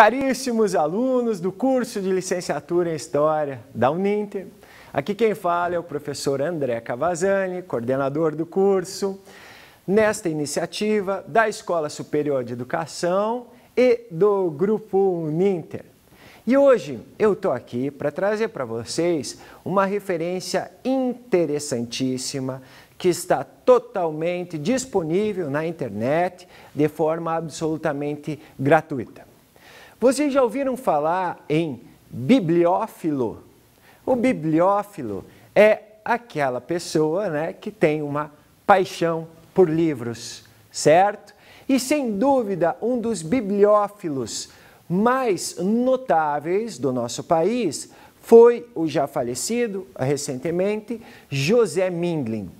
Caríssimos alunos do curso de licenciatura em História da Uninter, aqui quem fala é o professor André Cavazzani, coordenador do curso, nesta iniciativa da Escola Superior de Educação e do Grupo Uninter. E hoje eu estou aqui para trazer para vocês uma referência interessantíssima que está totalmente disponível na internet de forma absolutamente gratuita. Vocês já ouviram falar em bibliófilo? O bibliófilo é aquela pessoa né, que tem uma paixão por livros, certo? E sem dúvida, um dos bibliófilos mais notáveis do nosso país foi o já falecido recentemente José Mindlin.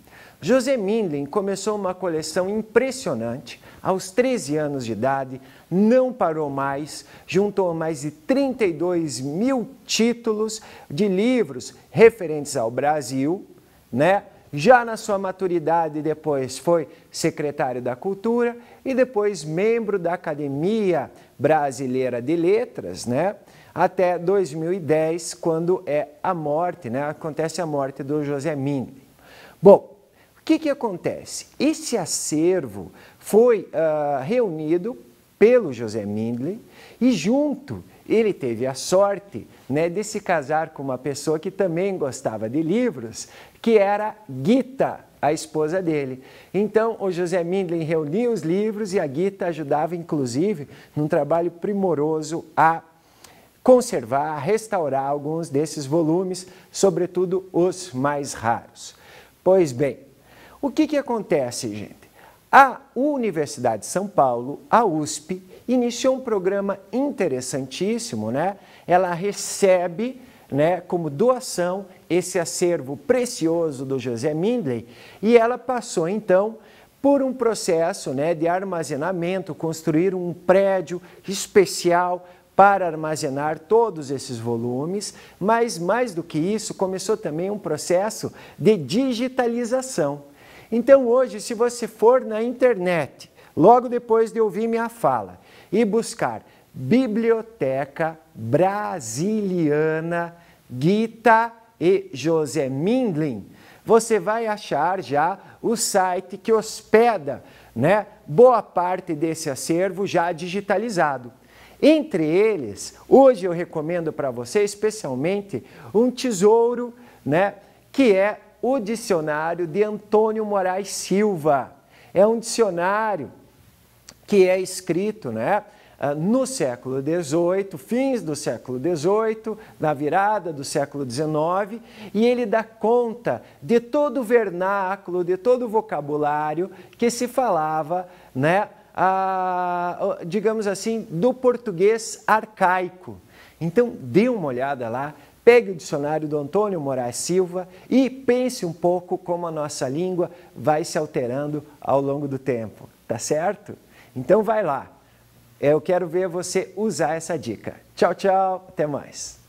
José Mindlin começou uma coleção impressionante aos 13 anos de idade, não parou mais, juntou mais de 32 mil títulos de livros referentes ao Brasil, né? Já na sua maturidade, depois foi secretário da Cultura e depois membro da Academia Brasileira de Letras, né? Até 2010, quando é a morte, né? Acontece a morte do José Mindlin. Bom, que, que acontece? Esse acervo foi uh, reunido pelo José Mindley e junto ele teve a sorte né, de se casar com uma pessoa que também gostava de livros, que era Gita, a esposa dele. Então, o José Mindlin reunia os livros e a Gita ajudava, inclusive, num trabalho primoroso a conservar, restaurar alguns desses volumes, sobretudo os mais raros. Pois bem, o que, que acontece, gente? A Universidade de São Paulo, a USP, iniciou um programa interessantíssimo, né? Ela recebe né, como doação esse acervo precioso do José Mindley e ela passou então por um processo né, de armazenamento, construir um prédio especial para armazenar todos esses volumes, mas mais do que isso, começou também um processo de digitalização. Então, hoje, se você for na internet, logo depois de ouvir minha fala, e buscar Biblioteca Brasiliana Gita e José Mindlin, você vai achar já o site que hospeda né, boa parte desse acervo já digitalizado. Entre eles, hoje eu recomendo para você especialmente um tesouro né, que é o dicionário de Antônio Moraes Silva. É um dicionário que é escrito né, ah, no século XVIII, fins do século XVIII, na virada do século XIX, e ele dá conta de todo o vernáculo, de todo o vocabulário que se falava, né, a, ah, digamos assim, do português arcaico. Então, dê uma olhada lá, Pegue o dicionário do Antônio Moraes Silva e pense um pouco como a nossa língua vai se alterando ao longo do tempo, tá certo? Então vai lá. Eu quero ver você usar essa dica. Tchau, tchau, até mais.